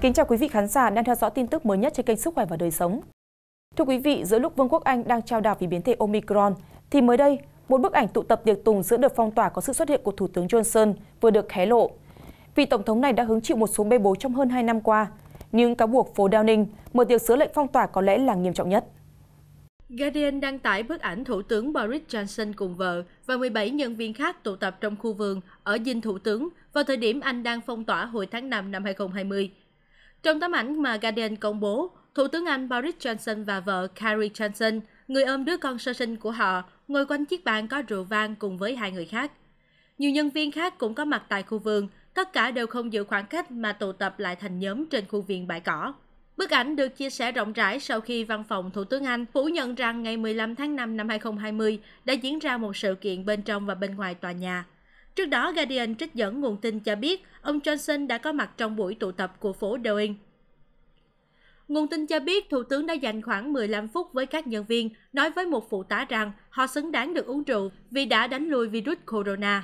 Kính chào quý vị khán giả đang theo dõi tin tức mới nhất trên kênh Sức khỏe và đời sống. Thưa quý vị, giữa lúc Vương quốc Anh đang trao đảo vì biến thể Omicron thì mới đây, một bức ảnh tụ tập tiệc tùng giữa đợt phong tỏa có sự xuất hiện của Thủ tướng Johnson vừa được hé lộ. Vị tổng thống này đã hứng chịu một số bê bối trong hơn 2 năm qua, nhưng cáo buộc phố Downing mở tiệc sửa lệnh phong tỏa có lẽ là nghiêm trọng nhất. Guardian đăng tải bức ảnh Thủ tướng Boris Johnson cùng vợ và 17 nhân viên khác tụ tập trong khu vườn ở dinh Thủ tướng vào thời điểm anh đang phong tỏa hồi tháng 5 năm 2020 trong tấm ảnh mà guardian công bố thủ tướng anh boris johnson và vợ carrie johnson người ôm đứa con sơ sinh của họ ngồi quanh chiếc bàn có rượu vang cùng với hai người khác nhiều nhân viên khác cũng có mặt tại khu vườn tất cả đều không giữ khoảng cách mà tụ tập lại thành nhóm trên khu viên bãi cỏ Bức ảnh được chia sẻ rộng rãi sau khi văn phòng Thủ tướng Anh phủ nhận rằng ngày 15 tháng 5 năm 2020 đã diễn ra một sự kiện bên trong và bên ngoài tòa nhà. Trước đó, Guardian trích dẫn nguồn tin cho biết ông Johnson đã có mặt trong buổi tụ tập của phố Downing. Nguồn tin cho biết Thủ tướng đã dành khoảng 15 phút với các nhân viên, nói với một phụ tá rằng họ xứng đáng được uống rượu vì đã đánh lùi virus corona.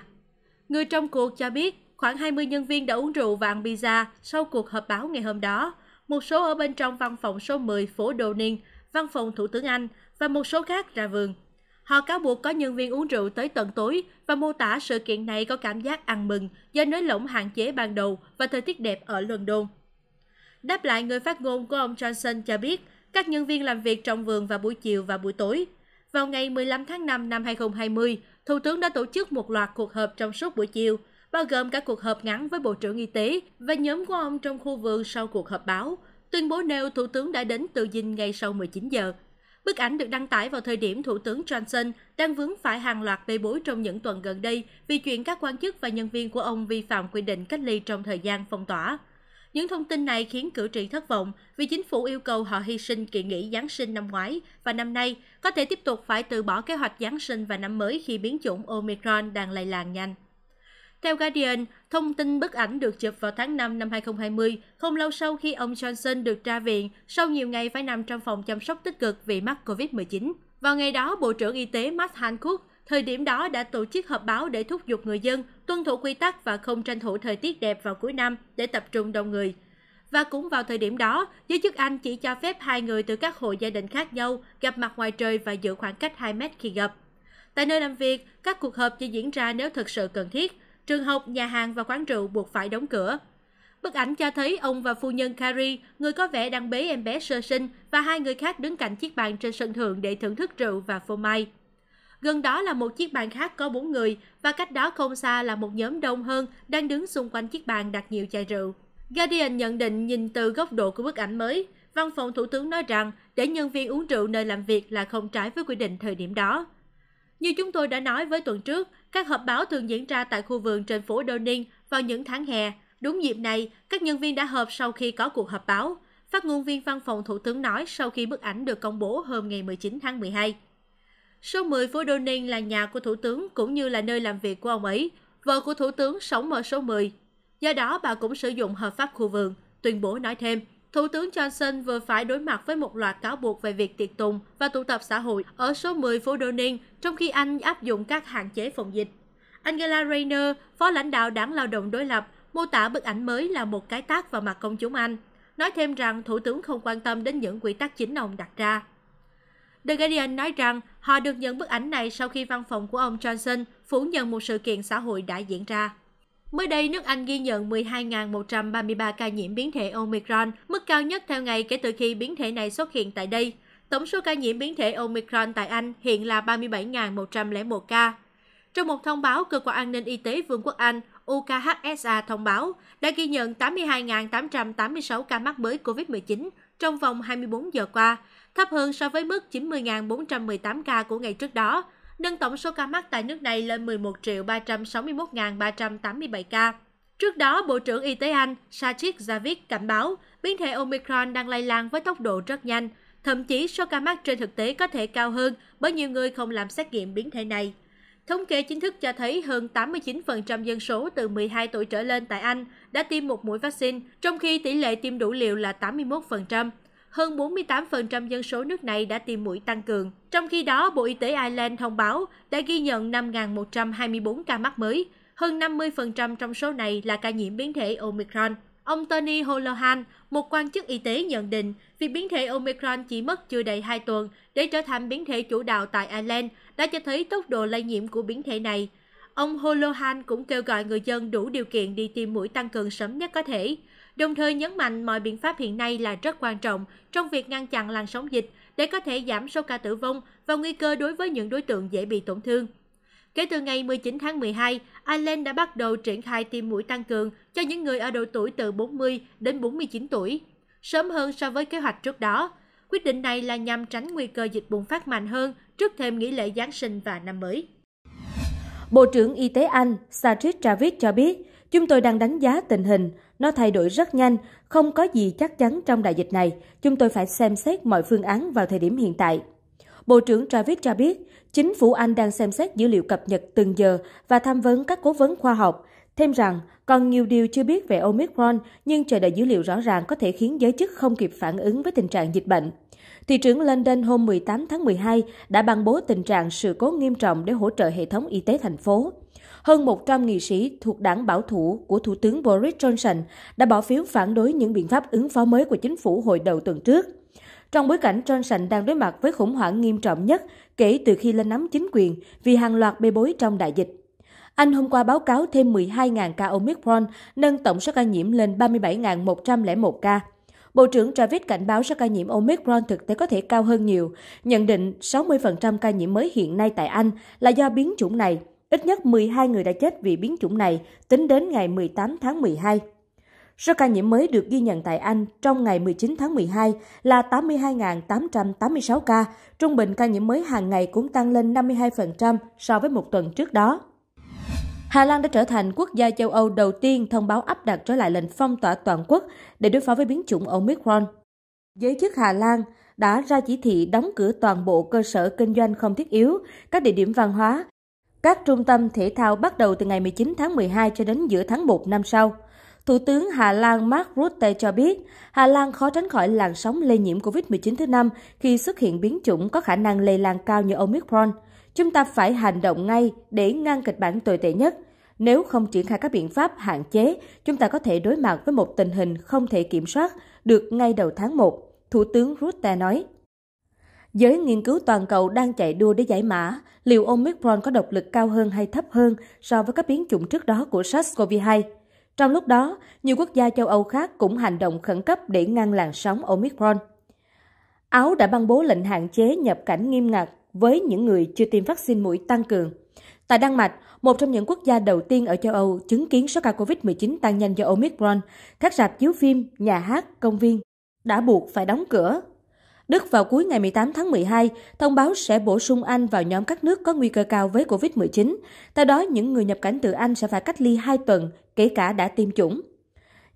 Người trong cuộc cho biết khoảng 20 nhân viên đã uống rượu và ăn pizza sau cuộc họp báo ngày hôm đó, một số ở bên trong văn phòng số 10 phố Downing, văn phòng Thủ tướng Anh và một số khác ra vườn. Họ cáo buộc có nhân viên uống rượu tới tận tối và mô tả sự kiện này có cảm giác ăn mừng do nới lỏng hạn chế ban đầu và thời tiết đẹp ở London. Đáp lại người phát ngôn của ông Johnson cho biết, các nhân viên làm việc trong vườn vào buổi chiều và buổi tối. Vào ngày 15 tháng 5 năm 2020, Thủ tướng đã tổ chức một loạt cuộc họp trong suốt buổi chiều, bao gồm cả cuộc họp ngắn với Bộ trưởng Y tế và nhóm của ông trong khu vườn sau cuộc họp báo, tuyên bố nêu Thủ tướng đã đến tự dinh ngay sau 19 giờ. Bức ảnh được đăng tải vào thời điểm Thủ tướng Johnson đang vướng phải hàng loạt bê bối trong những tuần gần đây vì chuyện các quan chức và nhân viên của ông vi phạm quy định cách ly trong thời gian phong tỏa. Những thông tin này khiến cử tri thất vọng vì chính phủ yêu cầu họ hy sinh kỳ nghỉ Giáng sinh năm ngoái và năm nay có thể tiếp tục phải từ bỏ kế hoạch Giáng sinh và năm mới khi biến chủng Omicron đang lây lan nhanh. Theo Guardian, thông tin bức ảnh được chụp vào tháng 5 năm 2020, không lâu sau khi ông Johnson được ra viện sau nhiều ngày phải nằm trong phòng chăm sóc tích cực vì mắc COVID-19. Vào ngày đó, Bộ trưởng Y tế Matt Hancock thời điểm đó đã tổ chức họp báo để thúc giục người dân tuân thủ quy tắc và không tranh thủ thời tiết đẹp vào cuối năm để tập trung đông người. Và cũng vào thời điểm đó, giới chức Anh chỉ cho phép hai người từ các hộ gia đình khác nhau gặp mặt ngoài trời và giữ khoảng cách 2 mét khi gặp. Tại nơi làm việc, các cuộc họp chỉ diễn ra nếu thực sự cần thiết, trường học, nhà hàng và quán rượu buộc phải đóng cửa. Bức ảnh cho thấy ông và phu nhân Carrie, người có vẻ đang bế em bé sơ sinh, và hai người khác đứng cạnh chiếc bàn trên sân thượng để thưởng thức rượu và phô mai. Gần đó là một chiếc bàn khác có bốn người, và cách đó không xa là một nhóm đông hơn đang đứng xung quanh chiếc bàn đặt nhiều chai rượu. Guardian nhận định nhìn từ góc độ của bức ảnh mới, văn phòng thủ tướng nói rằng để nhân viên uống rượu nơi làm việc là không trái với quy định thời điểm đó. Như chúng tôi đã nói với tuần trước, các họp báo thường diễn ra tại khu vườn trên phố Downing vào những tháng hè. Đúng dịp này, các nhân viên đã họp sau khi có cuộc họp báo. Phát ngôn viên văn phòng thủ tướng nói sau khi bức ảnh được công bố hôm ngày 19 tháng 12. Số 10 phố Downing là nhà của thủ tướng cũng như là nơi làm việc của ông ấy. Vợ của thủ tướng sống ở số 10. Do đó bà cũng sử dụng hợp pháp khu vườn, tuyên bố nói thêm – Thủ tướng Johnson vừa phải đối mặt với một loạt cáo buộc về việc tiệc tùng và tụ tập xã hội ở số 10 phố Downing trong khi Anh áp dụng các hạn chế phòng dịch. Angela Rayner, phó lãnh đạo đảng lao động đối lập, mô tả bức ảnh mới là một cái tác vào mặt công chúng Anh, nói thêm rằng thủ tướng không quan tâm đến những quy tắc chính ông đặt ra. The Guardian nói rằng họ được nhận bức ảnh này sau khi văn phòng của ông Johnson phủ nhận một sự kiện xã hội đã diễn ra. Mới đây, nước Anh ghi nhận 12.133 ca nhiễm biến thể Omicron, mức cao nhất theo ngày kể từ khi biến thể này xuất hiện tại đây. Tổng số ca nhiễm biến thể Omicron tại Anh hiện là 37.101 ca. Trong một thông báo, Cơ quan An ninh Y tế Vương quốc Anh UKHSA thông báo đã ghi nhận 82.886 ca mắc mới COVID-19 trong vòng 24 giờ qua, thấp hơn so với mức 90.418 ca của ngày trước đó, nâng tổng số ca mắc tại nước này lên 11 ba trăm sáu mươi một ba trăm tám mươi bảy ca. Trước đó, Bộ trưởng Y tế Anh Sajid Javid cảnh báo biến thể Omicron đang lây lan với tốc độ rất nhanh, thậm chí số ca mắc trên thực tế có thể cao hơn bởi nhiều người không làm xét nghiệm biến thể này. Thống kê chính thức cho thấy hơn 89% dân số từ 12 tuổi trở lên tại Anh đã tiêm một mũi vaccine, trong khi tỷ lệ tiêm đủ liều là 81% hơn 48% dân số nước này đã tiêm mũi tăng cường. Trong khi đó, Bộ Y tế Ireland thông báo đã ghi nhận 5.124 ca mắc mới, hơn 50% trong số này là ca nhiễm biến thể Omicron. Ông Tony Holohan, một quan chức y tế nhận định việc biến thể Omicron chỉ mất chưa đầy 2 tuần để trở thành biến thể chủ đạo tại Ireland đã cho thấy tốc độ lây nhiễm của biến thể này. Ông Holohan cũng kêu gọi người dân đủ điều kiện đi tiêm mũi tăng cường sớm nhất có thể, đồng thời nhấn mạnh mọi biện pháp hiện nay là rất quan trọng trong việc ngăn chặn làn sóng dịch để có thể giảm số ca tử vong và nguy cơ đối với những đối tượng dễ bị tổn thương. Kể từ ngày 19 tháng 12, Ireland đã bắt đầu triển khai tiêm mũi tăng cường cho những người ở độ tuổi từ 40 đến 49 tuổi, sớm hơn so với kế hoạch trước đó. Quyết định này là nhằm tránh nguy cơ dịch bùng phát mạnh hơn trước thêm nghỉ lễ Giáng sinh và năm mới. Bộ trưởng Y tế Anh Sajid Javid cho biết, Chúng tôi đang đánh giá tình hình, nó thay đổi rất nhanh, không có gì chắc chắn trong đại dịch này. Chúng tôi phải xem xét mọi phương án vào thời điểm hiện tại. Bộ trưởng Travis cho biết, chính phủ Anh đang xem xét dữ liệu cập nhật từng giờ và tham vấn các cố vấn khoa học. Thêm rằng, còn nhiều điều chưa biết về Omicron, nhưng chờ đợi dữ liệu rõ ràng có thể khiến giới chức không kịp phản ứng với tình trạng dịch bệnh. Thị trưởng London hôm 18 tháng 12 đã ban bố tình trạng sự cố nghiêm trọng để hỗ trợ hệ thống y tế thành phố hơn 100 nghị sĩ thuộc đảng bảo thủ của Thủ tướng Boris Johnson đã bỏ phiếu phản đối những biện pháp ứng phó mới của chính phủ hồi đầu tuần trước. Trong bối cảnh Johnson đang đối mặt với khủng hoảng nghiêm trọng nhất kể từ khi lên nắm chính quyền vì hàng loạt bê bối trong đại dịch. Anh hôm qua báo cáo thêm 12.000 ca Omicron, nâng tổng số ca nhiễm lên 37.101 ca. Bộ trưởng Travis cảnh báo số ca nhiễm Omicron thực tế có thể cao hơn nhiều, nhận định 60% ca nhiễm mới hiện nay tại Anh là do biến chủng này, Ít nhất 12 người đã chết vì biến chủng này tính đến ngày 18 tháng 12. Số ca nhiễm mới được ghi nhận tại Anh trong ngày 19 tháng 12 là 82.886 ca, trung bình ca nhiễm mới hàng ngày cũng tăng lên 52% so với một tuần trước đó. Hà Lan đã trở thành quốc gia châu Âu đầu tiên thông báo áp đặt trở lại lệnh phong tỏa toàn quốc để đối phó với biến chủng Omicron. Giới chức Hà Lan đã ra chỉ thị đóng cửa toàn bộ cơ sở kinh doanh không thiết yếu, các địa điểm văn hóa, các trung tâm thể thao bắt đầu từ ngày 19 tháng 12 cho đến giữa tháng 1 năm sau. Thủ tướng Hà Lan Mark Rutte cho biết, Hà Lan khó tránh khỏi làn sóng lây nhiễm COVID-19 thứ năm khi xuất hiện biến chủng có khả năng lây lan cao như Omicron. Chúng ta phải hành động ngay để ngăn kịch bản tồi tệ nhất. Nếu không triển khai các biện pháp hạn chế, chúng ta có thể đối mặt với một tình hình không thể kiểm soát được ngay đầu tháng 1, Thủ tướng Rutte nói. Giới nghiên cứu toàn cầu đang chạy đua để giải mã liệu Omicron có độc lực cao hơn hay thấp hơn so với các biến chủng trước đó của SARS-CoV-2. Trong lúc đó, nhiều quốc gia châu Âu khác cũng hành động khẩn cấp để ngăn làn sóng Omicron. Áo đã ban bố lệnh hạn chế nhập cảnh nghiêm ngặt với những người chưa tiêm vaccine mũi tăng cường. Tại Đan Mạch, một trong những quốc gia đầu tiên ở châu Âu chứng kiến số ca COVID-19 tăng nhanh do Omicron, các rạp chiếu phim, nhà hát, công viên đã buộc phải đóng cửa Đức vào cuối ngày 18 tháng 12 thông báo sẽ bổ sung Anh vào nhóm các nước có nguy cơ cao với COVID-19. Theo đó, những người nhập cảnh từ Anh sẽ phải cách ly 2 tuần, kể cả đã tiêm chủng.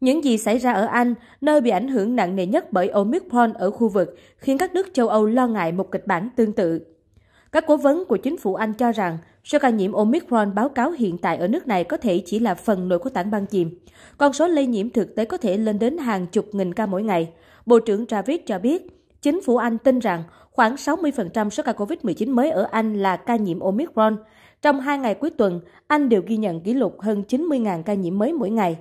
Những gì xảy ra ở Anh, nơi bị ảnh hưởng nặng nề nhất bởi Omicron ở khu vực, khiến các nước châu Âu lo ngại một kịch bản tương tự. Các cố vấn của chính phủ Anh cho rằng số ca nhiễm Omicron báo cáo hiện tại ở nước này có thể chỉ là phần nổi của tảng băng chìm. Con số lây nhiễm thực tế có thể lên đến hàng chục nghìn ca mỗi ngày. Bộ trưởng Travis cho biết, chính phủ Anh tin rằng khoảng 60% số ca COVID-19 mới ở Anh là ca nhiễm Omicron. Trong hai ngày cuối tuần, Anh đều ghi nhận kỷ lục hơn 90.000 ca nhiễm mới mỗi ngày.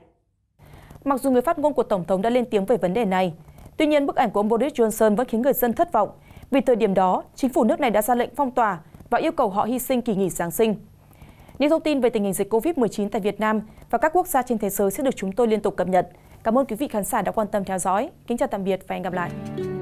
Mặc dù người phát ngôn của Tổng thống đã lên tiếng về vấn đề này, tuy nhiên bức ảnh của ông Boris Johnson vẫn khiến người dân thất vọng vì thời điểm đó, chính phủ nước này đã ra lệnh phong tỏa và yêu cầu họ hy sinh kỳ nghỉ Giáng sinh. Những thông tin về tình hình dịch COVID-19 tại Việt Nam và các quốc gia trên thế giới sẽ được chúng tôi liên tục cập nhật. Cảm ơn quý vị khán giả đã quan tâm theo dõi. Kính chào tạm biệt và hẹn gặp lại.